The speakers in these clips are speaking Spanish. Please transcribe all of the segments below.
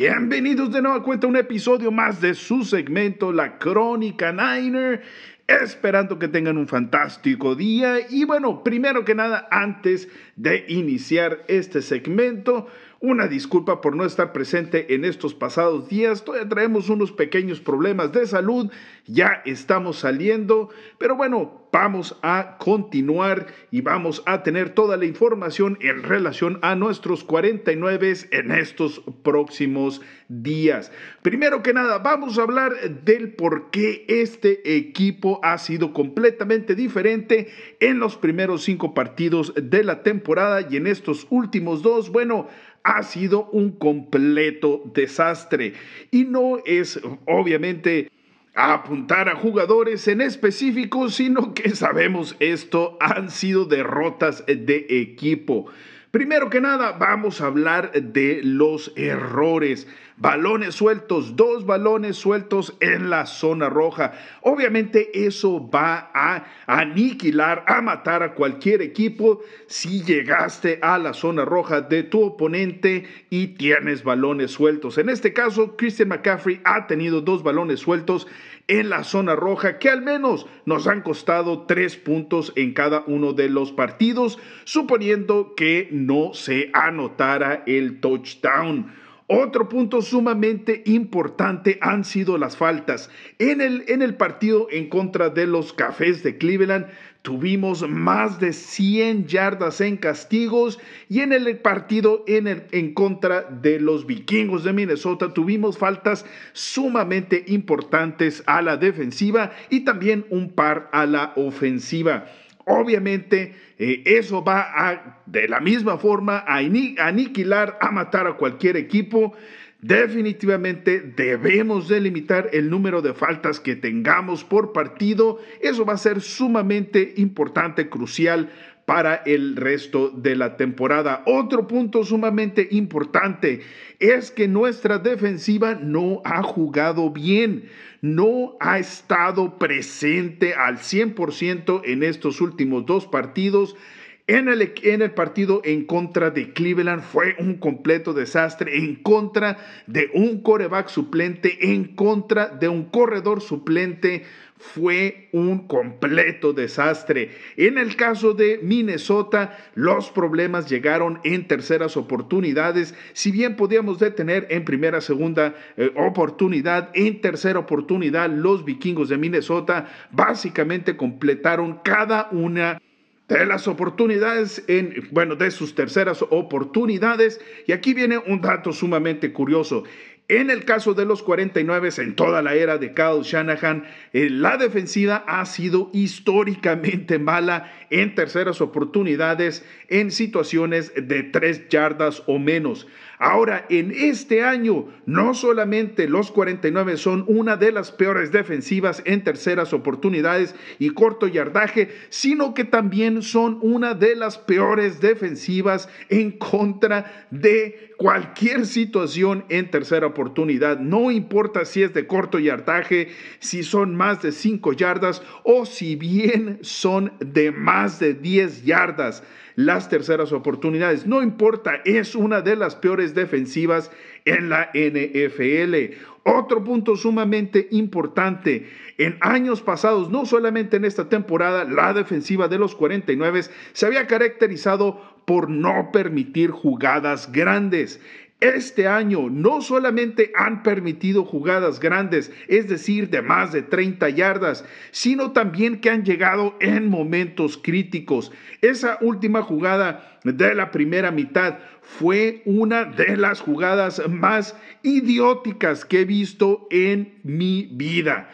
Bienvenidos de nuevo a cuenta un episodio más de su segmento La Crónica Niner. Esperando que tengan un fantástico día. Y bueno, primero que nada, antes de iniciar este segmento, una disculpa por no estar presente en estos pasados días. Todavía traemos unos pequeños problemas de salud. Ya estamos saliendo. Pero bueno, vamos a continuar y vamos a tener toda la información en relación a nuestros 49 en estos próximos días. Primero que nada, vamos a hablar del por qué este equipo ha sido completamente diferente en los primeros cinco partidos de la temporada y en estos últimos dos. Bueno, ha sido un completo desastre. Y no es, obviamente, apuntar a jugadores en específico, sino que sabemos esto han sido derrotas de equipo. Primero que nada, vamos a hablar de los errores. Balones sueltos, dos balones sueltos en la zona roja. Obviamente eso va a aniquilar, a matar a cualquier equipo si llegaste a la zona roja de tu oponente y tienes balones sueltos. En este caso, Christian McCaffrey ha tenido dos balones sueltos en la zona roja que al menos nos han costado tres puntos en cada uno de los partidos, suponiendo que no se anotara el touchdown. Otro punto sumamente importante han sido las faltas. En el, en el partido en contra de los Cafés de Cleveland, Tuvimos más de 100 yardas en castigos y en el partido en, en, contra de los vikingos de Minnesota tuvimos faltas sumamente importantes a la defensiva y también un par a la ofensiva obviamente eh, eso va a, de la misma forma, a aniquilar, a matar a cualquier equipo. Definitivamente debemos delimitar el número de faltas que tengamos por partido. Eso va a ser sumamente importante, crucial para el resto de la temporada. Otro punto sumamente importante es que nuestra defensiva no ha jugado bien, no ha estado presente al 100% en estos últimos dos partidos en el, partido en contra de Cleveland fue un completo desastre, en contra de un coreback suplente, en contra de un corredor suplente fue un completo desastre. En el caso de Minnesota, los problemas llegaron en terceras oportunidades. Si bien podíamos detener en primera, segunda eh, oportunidad, en tercera oportunidad, los vikingos de Minnesota básicamente completaron cada una de las oportunidades, en, bueno, de sus terceras oportunidades. Y aquí viene un dato sumamente curioso. En el caso de los 49, en toda la era de Kyle Shanahan, eh, la defensiva ha sido históricamente mala en terceras oportunidades en situaciones de tres yardas o menos. Ahora, en este año, no solamente los 49 son una de las peores defensivas en terceras oportunidades y corto yardaje, sino que también son una de las peores defensivas en contra de cualquier situación en tercera oportunidad. No importa si es de corto yardaje, si son más de 5 yardas o si bien son de más de 10 yardas las terceras oportunidades. No importa, es una de las peores defensivas en la NFL. Otro punto sumamente importante, en años pasados, no solamente en esta temporada, la defensiva de los 49 se había caracterizado por no permitir jugadas grandes. Este año no solamente han permitido jugadas grandes, es decir, de más de 30 yardas, sino también que han llegado en momentos críticos. Esa última jugada de la primera mitad fue una de las jugadas más idióticas que he visto en mi vida.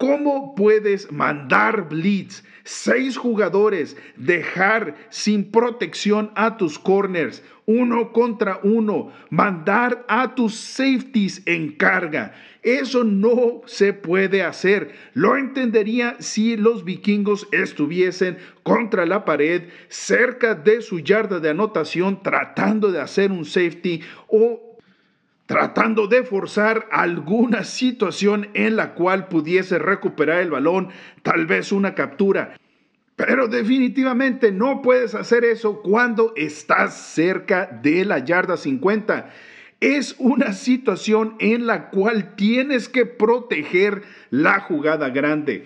¿Cómo puedes mandar blitz, seis jugadores, dejar sin protección a tus corners, uno contra uno, mandar a tus safeties en carga? Eso no se puede hacer. Lo entendería si los vikingos estuviesen contra la pared, cerca de su yarda de anotación, tratando de hacer un safety o tratando de forzar alguna situación en la cual pudiese recuperar el balón, tal vez una captura. Pero definitivamente no puedes hacer eso cuando estás cerca de la yarda 50. Es una situación en la cual tienes que proteger la jugada grande.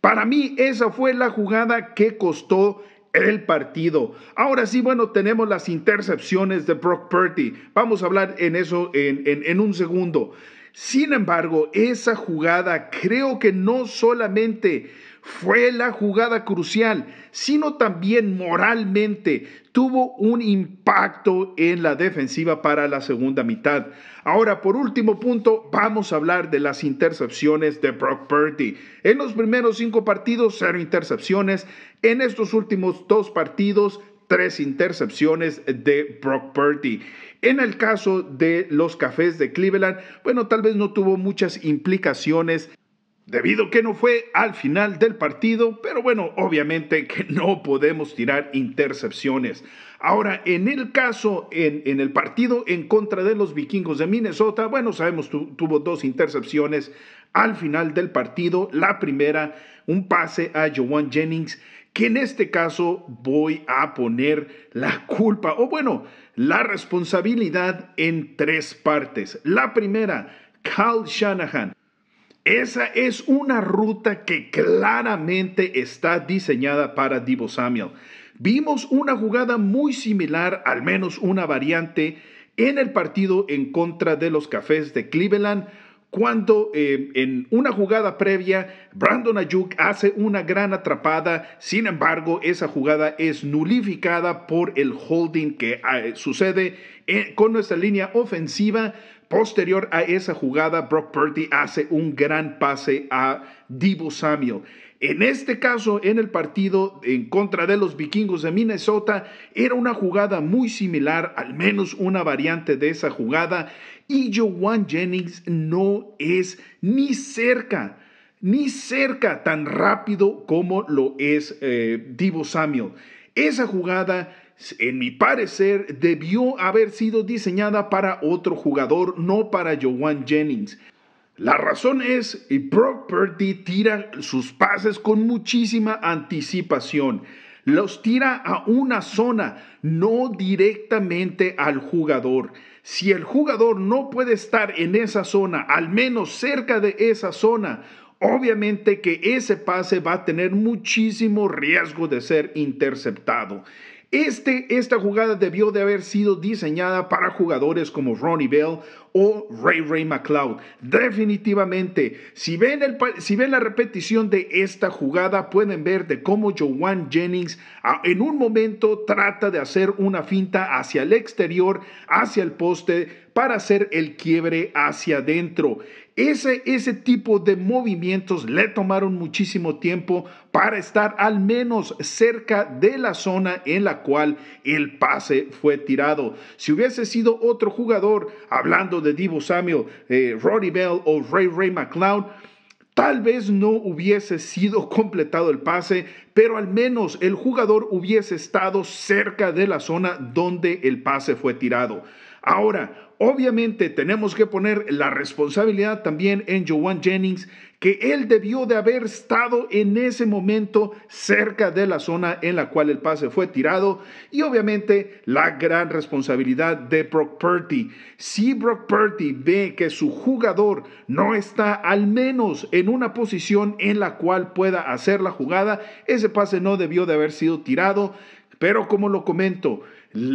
Para mí esa fue la jugada que costó el partido. Ahora sí, bueno, tenemos las intercepciones de Brock Purdy. Vamos a hablar en eso en, en un segundo. Sin embargo, esa jugada creo que no solamente fue la jugada crucial, sino también moralmente tuvo un impacto en la defensiva para la segunda mitad. Ahora, por último punto, vamos a hablar de las intercepciones de Brock Purdy. En los primeros cinco partidos, cero intercepciones. En estos últimos dos partidos, tres intercepciones de Brock Purdy. En el caso de los Cafés de Cleveland, bueno, tal vez no tuvo muchas implicaciones debido que no fue al final del partido, pero bueno, obviamente que no podemos tirar intercepciones. Ahora, en el caso, en, el partido en contra de los vikingos de Minnesota, bueno, sabemos, tuvo dos intercepciones al final del partido. La primera, un pase a Joan Jennings, que en este caso voy a poner la culpa, o bueno, la responsabilidad en tres partes. La primera, Carl Shanahan esa es una ruta que claramente está diseñada para Divo Samuel. Vimos una jugada muy similar, al menos una variante, en el partido en contra de los Cafés de Cleveland cuando eh, en una jugada previa Brandon Ayuk hace una gran atrapada, sin embargo esa jugada es nulificada por el holding que ah, eh, sucede eh, con nuestra línea ofensiva. Posterior a esa jugada, Brock Purdy hace un gran pase a Divo Samuel. En este caso, en el partido en contra de los vikingos de Minnesota, era una jugada muy similar, al menos una variante de esa jugada, y Joan Jennings no es ni cerca ni cerca tan rápido como lo es eh, Divo Samuel. Esa jugada, en mi parecer, debió haber sido diseñada para otro jugador, no para Joan Jennings. La razón es, que Brock tira sus pases con muchísima anticipación. Los tira a una zona, no directamente al jugador. Si el jugador no puede estar en esa zona, al menos cerca de esa zona, obviamente que ese pase va a tener muchísimo riesgo de ser interceptado. Este, esta jugada debió de haber sido diseñada para jugadores como Ronnie Bell o Ray Ray McLeod. Definitivamente, si ven, si ven la repetición de esta jugada, pueden ver de cómo Joan Jennings ah, en un momento trata de hacer una finta hacia el exterior, hacia el poste, para hacer el quiebre hacia adentro. Ese, ese tipo de movimientos le tomaron muchísimo tiempo para estar al menos cerca de la zona en la cual el pase fue tirado. Si hubiese sido otro jugador, hablando de Divo Samuel, eh, Roddy Bell o Ray Ray McLeod, Tal vez no hubiese sido completado el pase, pero al menos el jugador hubiese estado cerca de la zona donde el pase fue tirado. Ahora, obviamente tenemos que poner la responsabilidad también en Joan Jennings, que él debió de haber estado en ese momento cerca de la zona en la cual el pase fue tirado y obviamente la gran responsabilidad de Brock Purdy. Si Brock Purdy ve que su jugador no está al menos en una posición en la cual pueda hacer la jugada, ese pase no debió de haber sido tirado, pero como lo comento,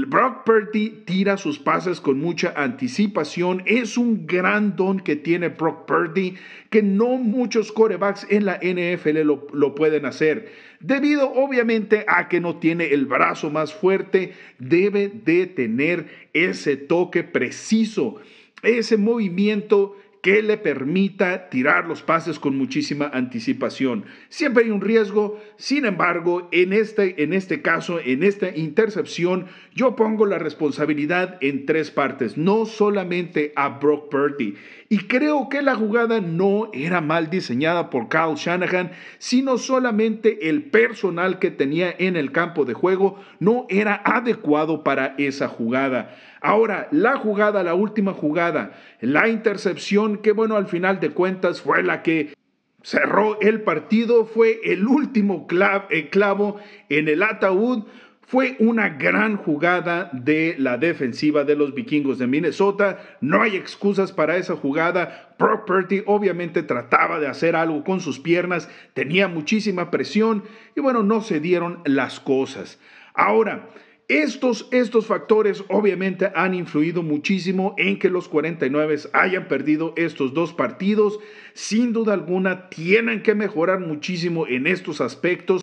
Brock Purdy tira sus pases con mucha anticipación. Es un gran don que tiene Brock Purdy que no muchos corebacks en la NFL lo, lo pueden hacer. Debido obviamente a que no tiene el brazo más fuerte, debe de tener ese toque preciso, ese movimiento que le permita tirar los pases con muchísima anticipación. Siempre hay un riesgo, sin embargo, en este, en este caso, en esta intercepción, yo pongo la responsabilidad en tres partes, no solamente a Brock Purdy. Y creo que la jugada no era mal diseñada por Kyle Shanahan, sino solamente el personal que tenía en el campo de juego no era adecuado para esa jugada. Ahora, la jugada, la última jugada, la intercepción que bueno, al final de cuentas fue la que cerró el partido, fue el último eh, clavo en el ataúd. Fue una gran jugada de la defensiva de los vikingos de Minnesota. No hay excusas para esa jugada. Property obviamente trataba de hacer algo con sus piernas, tenía muchísima presión y bueno, no se dieron las cosas. Ahora, estos, estos factores obviamente han influido muchísimo en que los 49 hayan perdido estos dos partidos. Sin duda alguna, tienen que mejorar muchísimo en estos aspectos.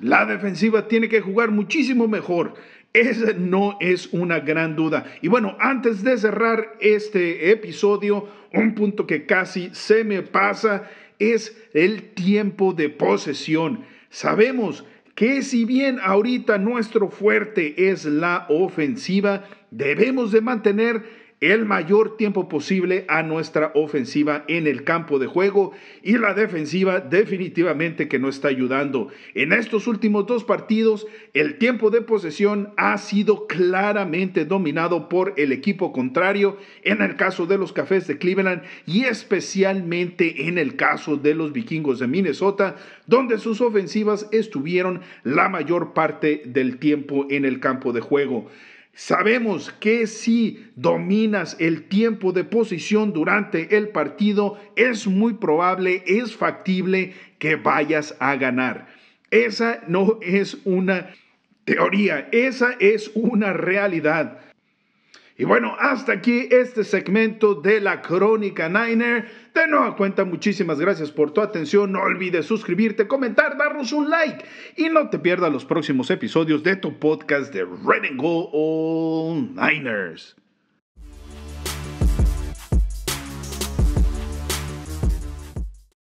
La defensiva tiene que jugar muchísimo mejor. Esa no es una gran duda. Y bueno, antes de cerrar este episodio, un punto que casi se me pasa es el tiempo de posesión. Sabemos que si bien ahorita nuestro fuerte es la ofensiva, debemos de mantener el mayor tiempo posible a nuestra ofensiva en el campo de juego y la defensiva definitivamente que no está ayudando. En estos últimos dos partidos, el tiempo de posesión ha sido claramente dominado por el equipo contrario en el caso de los Cafés de Cleveland y especialmente en el caso de los Vikingos de Minnesota, donde sus ofensivas estuvieron la mayor parte del tiempo en el campo de juego. Sabemos que si dominas el tiempo de posición durante el partido, es muy probable, es factible que vayas a ganar. Esa no es una teoría, esa es una realidad. Y bueno, hasta aquí este segmento de la Crónica Niner. De nueva cuenta, muchísimas gracias por tu atención. No olvides suscribirte, comentar, darnos un like y no te pierdas los próximos episodios de tu podcast de Red and Go All Niners.